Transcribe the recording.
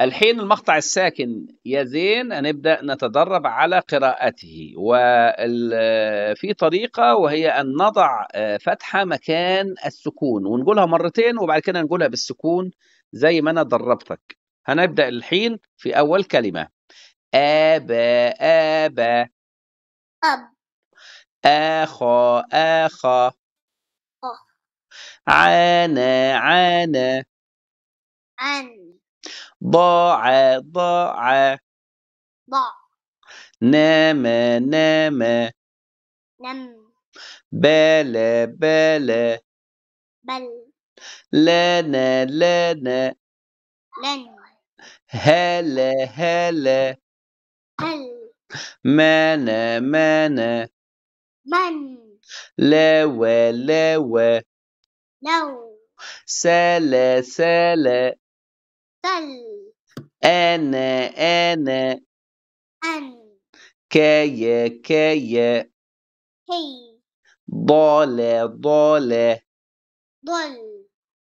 الحين المقطع الساكن يا زين هنبدأ نتدرب على قراءته وفي طريقة وهي أن نضع آه، فتحة مكان السكون ونقولها مرتين وبعد كده نقولها بالسكون زي ما أنا دربتك هنبدأ الحين في أول كلمة آبا آبا أب آخا آخا أخ عانى عانى عن ضاع ضاع ضاع نام نام نم بلا بلا بل لنا لنا لن هلا هلا هل منا منا من لوى لوى لو سلا سلا تل أنا أنا أن كايا كايا هي ضالة ضالة ضل